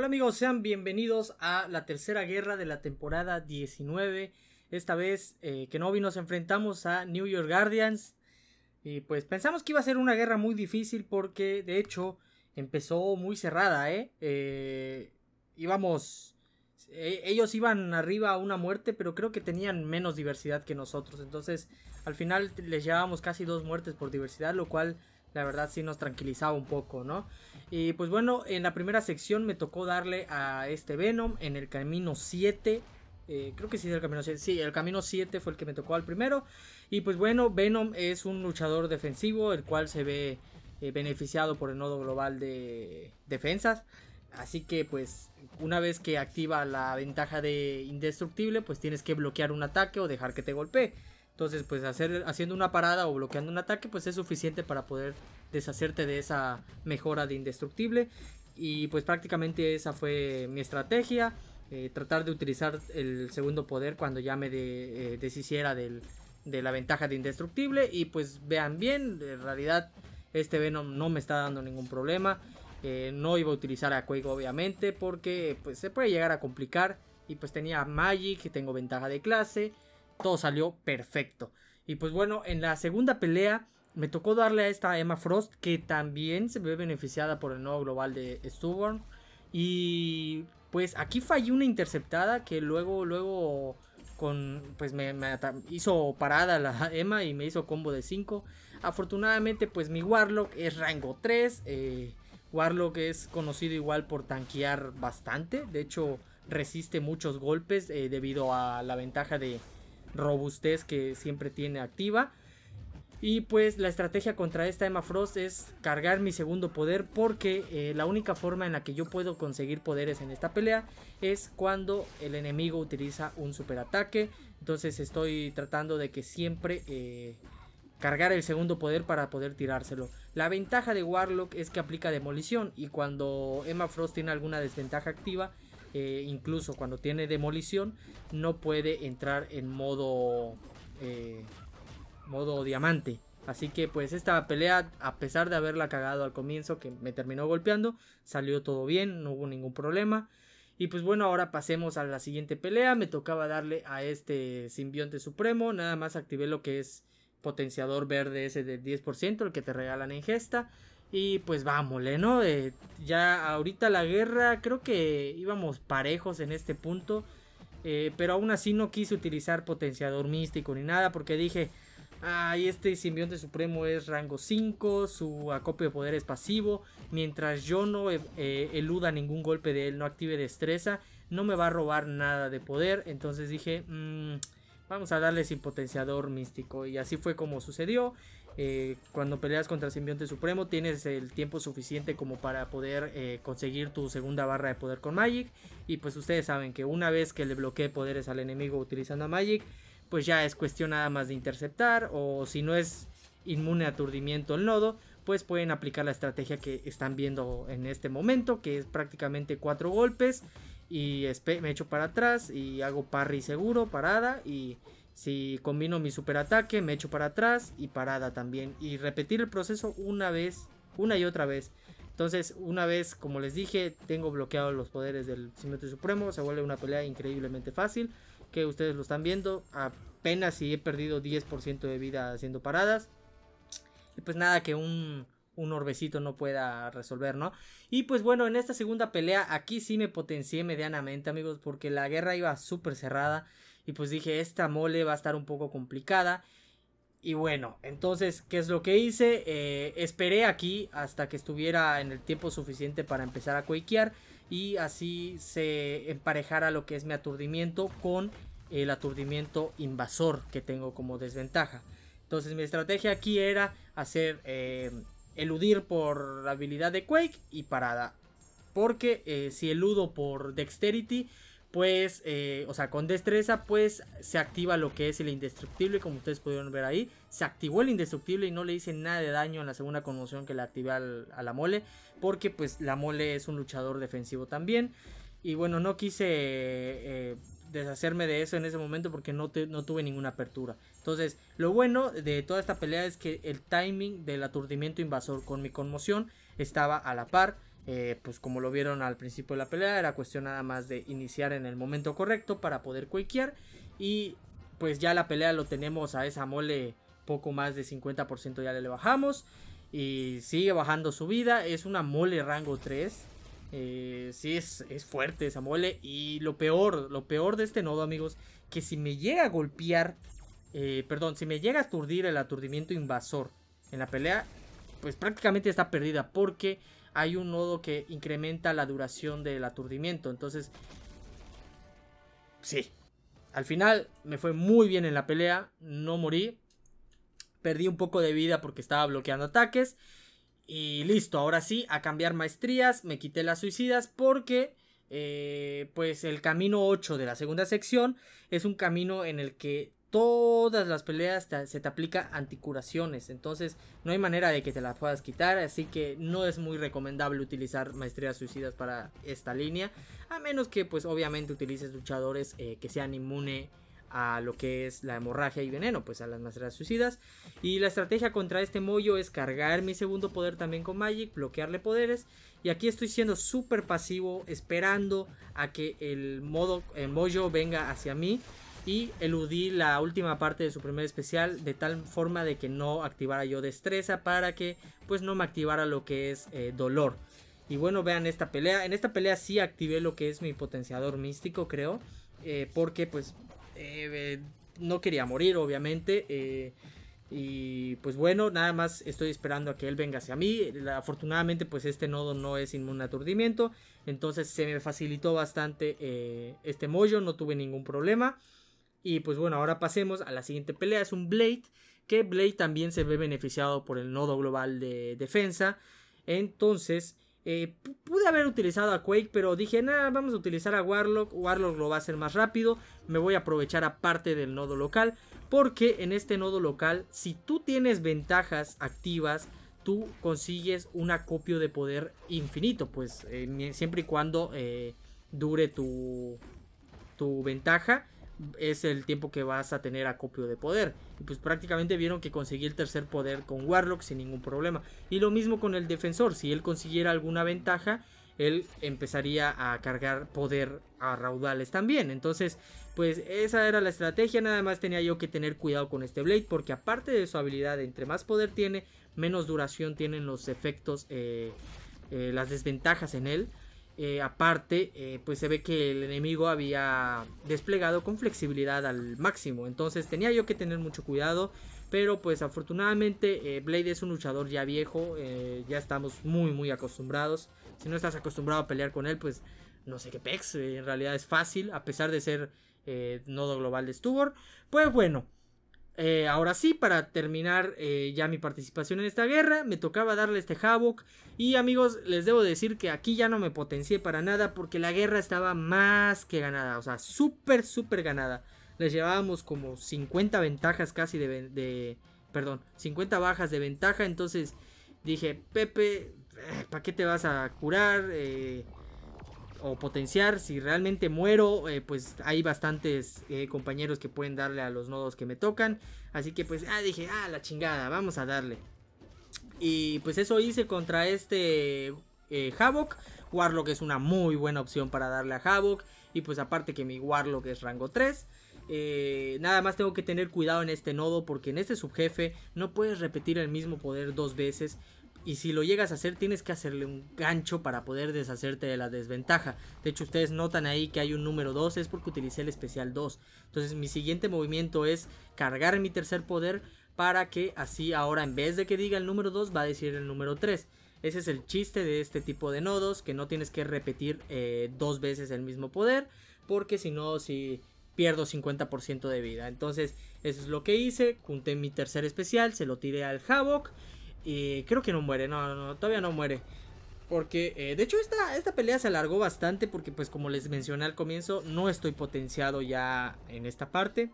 Hola amigos, sean bienvenidos a la tercera guerra de la temporada 19. Esta vez eh, Kenobi nos enfrentamos a New York Guardians. Y pues pensamos que iba a ser una guerra muy difícil porque de hecho empezó muy cerrada, ¿eh? eh íbamos... E, ellos iban arriba a una muerte, pero creo que tenían menos diversidad que nosotros. Entonces al final les llevábamos casi dos muertes por diversidad, lo cual la verdad sí nos tranquilizaba un poco, ¿no? Y pues bueno, en la primera sección me tocó darle a este Venom en el camino 7. Eh, creo que sí el camino 7. Sí, el camino 7 fue el que me tocó al primero. Y pues bueno, Venom es un luchador defensivo, el cual se ve eh, beneficiado por el nodo global de defensas. Así que pues una vez que activa la ventaja de indestructible, pues tienes que bloquear un ataque o dejar que te golpee. Entonces, pues hacer, haciendo una parada o bloqueando un ataque, pues es suficiente para poder deshacerte de esa mejora de indestructible. Y pues prácticamente esa fue mi estrategia. Eh, tratar de utilizar el segundo poder cuando ya me eh, deshiciera de la ventaja de indestructible. Y pues vean bien, en realidad este Venom no me está dando ningún problema. Eh, no iba a utilizar a Quake obviamente porque pues, se puede llegar a complicar. Y pues tenía Magic, tengo ventaja de clase todo salió perfecto. Y pues bueno, en la segunda pelea me tocó darle a esta Emma Frost, que también se ve beneficiada por el nuevo global de Stubborn. Y pues aquí falló una interceptada que luego, luego con pues me, hizo parada la Emma y me hizo combo de 5. Afortunadamente pues mi Warlock es rango 3. Eh, Warlock es conocido igual por tanquear bastante. De hecho resiste muchos golpes eh, debido a la ventaja de, robustez que siempre tiene activa. Y pues la estrategia contra esta Emma Frost es cargar mi segundo poder porque eh, la única forma en la que yo puedo conseguir poderes en esta pelea es cuando el enemigo utiliza un superataque. Entonces estoy tratando de que siempre eh, cargar el segundo poder para poder tirárselo. La ventaja de Warlock es que aplica demolición y cuando Emma Frost tiene alguna desventaja activa eh, incluso cuando tiene demolición, no puede entrar en modo, eh, modo diamante. Así que pues esta pelea, a pesar de haberla cagado al comienzo, que me terminó golpeando, salió todo bien, no hubo ningún problema. Y pues bueno, ahora pasemos a la siguiente pelea. Me tocaba darle a este simbionte supremo. Nada más activé lo que es potenciador verde ese del 10%, el que te regalan en gesta. Y pues vámonos, ¿no? Eh, ya ahorita la guerra, creo que íbamos parejos en este punto. Eh, pero aún así no quise utilizar potenciador místico ni nada porque dije, ay, este simbionte supremo es rango 5, su acopio de poder es pasivo, mientras yo no eh, eluda ningún golpe de él, no active destreza, no me va a robar nada de poder. Entonces dije, mm, vamos a darle sin potenciador místico. Y así fue como sucedió. Eh, cuando peleas contra el simbionte supremo tienes el tiempo suficiente como para poder eh, conseguir tu segunda barra de poder con Magic. Y pues ustedes saben que una vez que le bloquee poderes al enemigo utilizando a Magic, pues ya es cuestión nada más de interceptar o si no es inmune a aturdimiento el nodo, pues pueden aplicar la estrategia que están viendo en este momento, que es prácticamente cuatro golpes y me echo para atrás y hago parry seguro, parada y si combino mi superataque, me echo para atrás y parada también. Y repetir el proceso una vez, una y otra vez. Entonces, una vez, como les dije, tengo bloqueados los poderes del Simetro Supremo. Se vuelve una pelea increíblemente fácil. Que ustedes lo están viendo. Apenas si he perdido 10% de vida haciendo paradas. Y pues nada, que un, un orbecito no pueda resolver, ¿no? Y pues bueno, en esta segunda pelea aquí sí me potencié medianamente, amigos, porque la guerra iba súper cerrada. Y pues dije, esta mole va a estar un poco complicada. Y bueno, entonces, ¿qué es lo que hice? Eh, esperé aquí hasta que estuviera en el tiempo suficiente para empezar a quakear. Y así se emparejara lo que es mi aturdimiento con el aturdimiento invasor que tengo como desventaja. Entonces mi estrategia aquí era hacer eh, eludir por la habilidad de Quake y parada. Porque eh, si eludo por Dexterity pues, eh, o sea, con destreza, pues se activa lo que es el indestructible, como ustedes pudieron ver ahí. Se activó el indestructible y no le hice nada de daño en la segunda conmoción que le activé a la mole, porque pues la mole es un luchador defensivo también. Y bueno, no quise eh, deshacerme de eso en ese momento porque no, no tuve ninguna apertura. Entonces, lo bueno de toda esta pelea es que el timing del aturdimiento invasor con mi conmoción estaba a la par. Eh, pues como lo vieron al principio de la pelea, era cuestión nada más de iniciar en el momento correcto para poder cualquier Y pues ya la pelea lo tenemos a esa mole poco más de 50% ya le bajamos. Y sigue bajando su vida. Es una mole rango 3. Eh, sí, es, es fuerte esa mole. Y lo peor, lo peor de este nodo, amigos, que si me llega a golpear, eh, perdón, si me llega a aturdir el aturdimiento invasor en la pelea, pues prácticamente está perdida porque hay un nodo que incrementa la duración del aturdimiento. Entonces, sí. Al final me fue muy bien en la pelea, no morí. Perdí un poco de vida porque estaba bloqueando ataques. Y listo, ahora sí, a cambiar maestrías, me quité las suicidas porque... Eh, pues el camino 8 de la segunda sección es un camino en el que todas las peleas se te aplica anticuraciones. Entonces no hay manera de que te las puedas quitar. Así que no es muy recomendable utilizar maestrías suicidas para esta línea. A menos que pues obviamente utilices luchadores eh, que sean inmune a lo que es la hemorragia y veneno, pues a las maestrías suicidas. Y la estrategia contra este mollo es cargar mi segundo poder también con Magic, bloquearle poderes. Y aquí estoy siendo súper pasivo, esperando a que el modo el mollo venga hacia mí y eludí la última parte de su primer especial de tal forma de que no activara yo destreza para que pues no me activara lo que es eh, dolor. Y bueno, vean esta pelea. En esta pelea sí activé lo que es mi potenciador místico, creo. Eh, porque pues eh, no quería morir, obviamente. y pues bueno, nada más estoy esperando a que él venga hacia mí. Afortunadamente pues este nodo no es inmune a aturdimiento. Entonces se me facilitó bastante este mollo, no tuve ningún problema. Y pues bueno, ahora pasemos a la siguiente pelea. Es un Blade. Que Blade también se ve beneficiado por el nodo global de defensa. Entonces, eh, pude haber utilizado a Quake, pero dije, nada, vamos a utilizar a Warlock. Warlock lo va a hacer más rápido. Me voy a aprovechar aparte del nodo local. Porque en este nodo local, si tú tienes ventajas activas, tú consigues un acopio de poder infinito. Pues eh, siempre y cuando eh, dure tu, tu ventaja es el tiempo que vas a tener acopio de poder. Y pues prácticamente vieron que conseguí el tercer poder con Warlock sin ningún problema. Y lo mismo con el defensor, si él consiguiera alguna ventaja, él empezaría a cargar poder a raudales también. Entonces, pues esa era la estrategia, nada más tenía yo que tener cuidado con este Blade, porque aparte de su habilidad, entre más poder tiene, menos duración tienen los efectos, eh, eh, las desventajas en él. Eh, aparte, eh, pues se ve que el enemigo había desplegado con flexibilidad al máximo. Entonces tenía yo que tener mucho cuidado. Pero pues afortunadamente eh, Blade es un luchador ya viejo. ya estamos muy muy acostumbrados. Si no estás acostumbrado a pelear con él, pues no sé qué pex. en realidad es fácil. A pesar de ser nodo global de Stubor. Pues bueno. Eh, ahora sí, para terminar eh, ya mi participación en esta guerra, me tocaba darle este Havoc. Y amigos, les debo decir que aquí ya no me potencié para nada porque la guerra estaba más que ganada. O sea, súper, súper ganada. Les llevábamos como 50 ventajas casi de, de... Perdón, 50 bajas de ventaja. Entonces dije, Pepe, eh, ¿para qué te vas a curar? Eh o potenciar. Si realmente muero, eh, pues hay bastantes eh, compañeros que pueden darle a los nodos que me tocan. Así que pues, ah, dije, ah, la chingada, vamos a darle. Y pues eso hice contra este eh, Havoc. Warlock es una muy buena opción para darle a Havoc. Y pues aparte que mi Warlock es rango 3. Eh, nada más tengo que tener cuidado en este nodo porque en este subjefe no puedes repetir el mismo poder dos veces y si lo llegas a hacer tienes que hacerle un gancho para poder deshacerte de la desventaja. De hecho ustedes notan ahí que hay un número 2, es porque utilicé el especial 2. Entonces mi siguiente movimiento es cargar mi tercer poder para que así ahora en vez de que diga el número 2 va a decir el número 3. Ese es el chiste de este tipo de nodos, que no tienes que repetir eh, dos veces el mismo poder, porque si no, si pierdo 50% de vida. Entonces, eso es lo que hice, junté mi tercer especial, se lo tiré al Havoc y creo que no muere, no, no, todavía no muere. Porque, eh, de hecho, esta, esta pelea se alargó bastante porque, pues, como les mencioné al comienzo, no estoy potenciado ya en esta parte.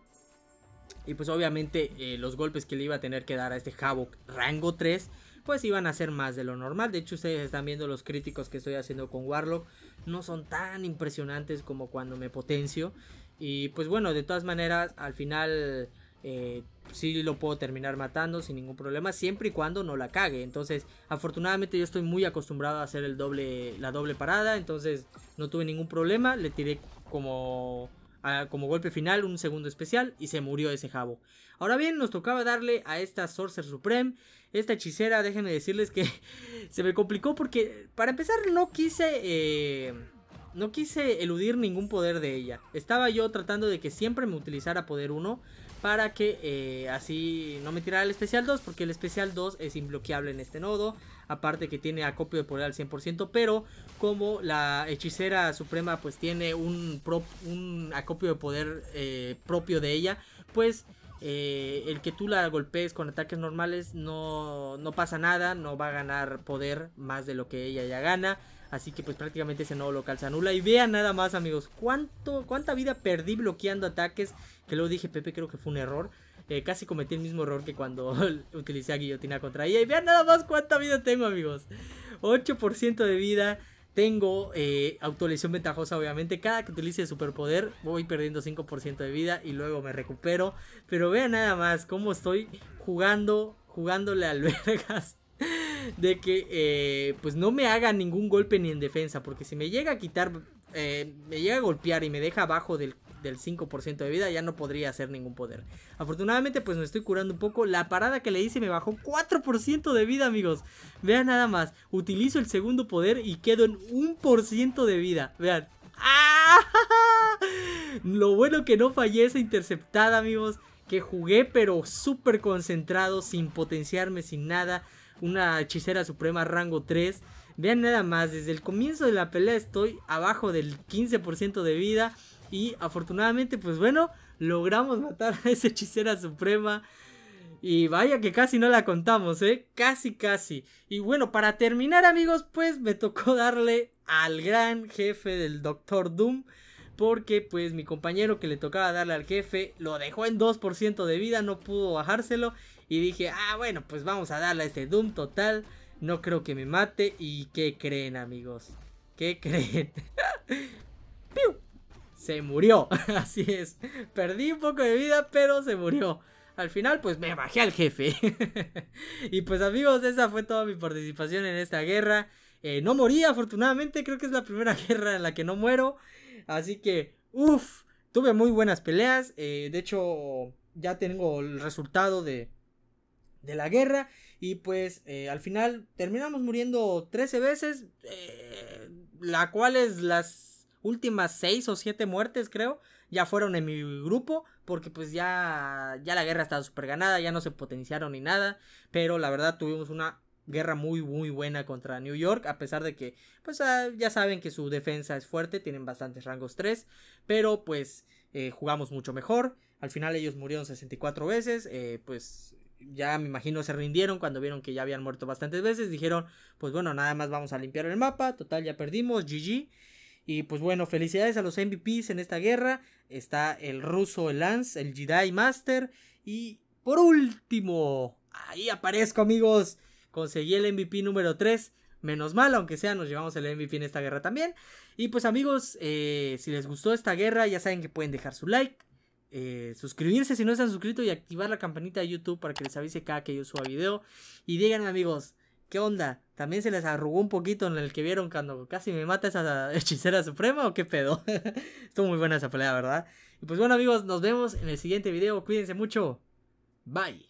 Y, pues, obviamente, eh, los golpes que le iba a tener que dar a este Havoc rango 3, pues, iban a ser más de lo normal. De hecho, ustedes están viendo los críticos que estoy haciendo con Warlock. No son tan impresionantes como cuando me potencio. Y, pues, bueno, de todas maneras, al final... Eh, si lo puedo terminar matando sin ningún problema, siempre y cuando no la cague. Entonces, afortunadamente yo estoy muy acostumbrado a hacer el doble, la doble parada, entonces no tuve ningún problema, le tiré como como golpe final un segundo especial y se murió ese jabo. Ahora bien, nos tocaba darle a esta Sorcer Supreme, esta hechicera, déjenme decirles que se me complicó porque para empezar no quise... Eh, no quise eludir ningún poder de ella. Estaba yo tratando de que siempre me utilizara poder 1 para que eh, así no me tirara el especial 2, porque el especial 2 es imbloqueable en este nodo, aparte que tiene acopio de poder al 100%, pero como la hechicera suprema pues tiene un, acopio de poder eh, propio de ella, pues eh, el que tú la golpees con ataques normales no, pasa nada, no va a ganar poder más de lo que ella ya gana. Así que pues prácticamente ese nodo local se anula. Y vean nada más amigos, cuánto, cuánta vida perdí bloqueando ataques que luego dije Pepe, creo que fue un error. Eh, casi cometí el mismo error que cuando utilicé a Guillotina contra ella. Y vean nada más cuánta vida tengo, amigos. 8% de vida. Tengo eh, autolesión ventajosa, obviamente. Cada que utilice superpoder voy perdiendo 5% de vida y luego me recupero. Pero vean nada más cómo estoy jugando, jugándole al vergas. De que eh, pues no me haga ningún golpe ni en defensa. Porque si me llega a quitar eh, me llega a golpear y me deja abajo del, 5% de vida, ya no podría hacer ningún poder. Afortunadamente, pues me estoy curando un poco. La parada que le hice me bajó 4% de vida, amigos. Vean nada más. Utilizo el segundo poder y quedo en 1% de vida. Vean. ¡Ah! Lo bueno que no fallé esa interceptada, amigos. Que jugué, pero súper concentrado, sin potenciarme, sin nada. Una hechicera suprema rango 3. Vean nada más, desde el comienzo de la pelea estoy abajo del 15% de vida. Y afortunadamente, pues bueno, logramos matar a esa hechicera suprema. Y vaya que casi no la contamos, ¿eh? Casi, casi. Y bueno, para terminar amigos, pues me tocó darle al gran jefe del Doctor Doom. Porque pues mi compañero que le tocaba darle al jefe lo dejó en 2% de vida, no pudo bajárselo. Y dije, ah, bueno, pues vamos a darle a este Doom total. No creo que me mate. ¿Y qué creen, amigos? ¿Qué creen? ¡Piu! Se murió. Así es. Perdí un poco de vida, pero se murió. Al final, pues me bajé al jefe. y pues amigos, esa fue toda mi participación en esta guerra. Eh, no morí, afortunadamente. Creo que es la primera guerra en la que no muero. Así que, uff, tuve muy buenas peleas. Eh, de hecho, ya tengo el resultado de, de la guerra. Y pues eh, al final terminamos muriendo 13 veces, eh, la cual es las últimas 6 o 7 muertes creo, ya fueron en mi grupo, porque pues ya, ya la guerra estaba super ganada, ya no se potenciaron ni nada, pero la verdad tuvimos una guerra muy muy buena contra New York, a pesar de que pues ah, ya saben que su defensa es fuerte, tienen bastantes rangos 3, pero pues eh, jugamos mucho mejor. Al final ellos murieron 64 veces, pues ya me imagino se rindieron cuando vieron que ya habían muerto bastantes veces. Dijeron, pues bueno, nada más vamos a limpiar el mapa. Total, ya perdimos. GG. Y pues bueno, felicidades a los MVPs en esta guerra. Está el ruso, el Lance, el Jedi Master. Y por último, ahí aparezco amigos. Conseguí el MVP número 3. Menos mal, aunque sea, nos llevamos el MVP en esta guerra también. Y pues amigos, eh, si les gustó esta guerra, ya saben que pueden dejar su like eh, suscribirse si no están suscritos y activar la campanita de YouTube para que les avise cada que yo suba video. Y díganme amigos, ¿qué onda? ¿También se les arrugó un poquito en el que vieron cuando casi me mata esa hechicera suprema o qué pedo? Estuvo muy buena esa pelea, ¿verdad? Y pues bueno amigos, nos vemos en el siguiente video. Cuídense mucho. Bye.